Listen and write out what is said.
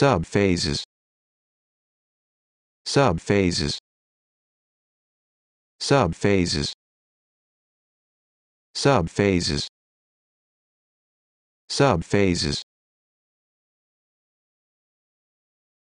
subphases subphases subphases subphases subphases